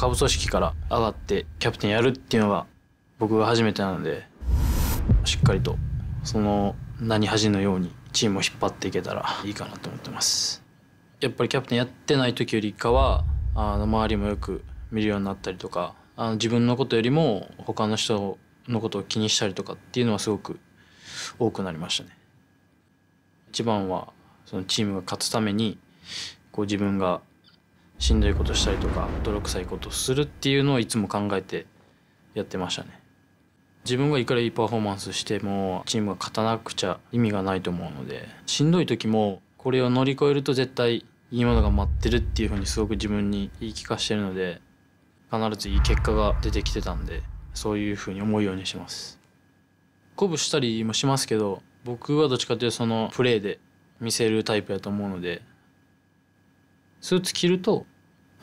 下部組織から上がってキャプテンやるっていうのは僕が初めてなのでしっかりとその何恥のようにチームを引っ張っていけたらいいかなと思ってますやっぱりキャプテンやってない時よりかはあの周りもよく見るようになったりとかあの自分のことよりも他の人のことを気にしたりとかっていうのはすごく多くなりましたね一番はそのチームが勝つためにこう自分がしんどいことしたりとか泥臭いことするっていうのをいつも考えてやってましたね自分がいくらいいパフォーマンスしてもチームが勝たなくちゃ意味がないと思うのでしんどい時もこれを乗り越えると絶対いいものが待ってるっていうふうにすごく自分に言い聞かしてるので必ずいい結果が出てきてたんでそういうふうに思うようにします鼓舞したりもしますけど僕はどっちかというとそのプレーで見せるタイプやと思うのでスーツ着ると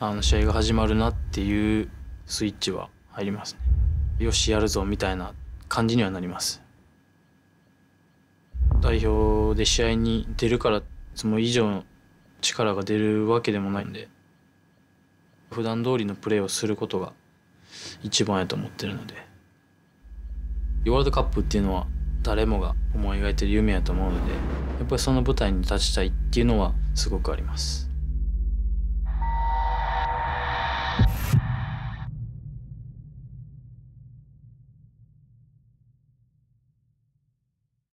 あの試合が始まるなっていうスイッチは入りますねよしやるぞみたいな感じにはなります代表で試合に出るからいつも以上の力が出るわけでもないんで普段通りのプレーをすることが一番やと思ってるのでワールドカップっていうのは誰もが思い描いてる夢やと思うのでやっぱりその舞台に立ちたいっていうのはすごくあります。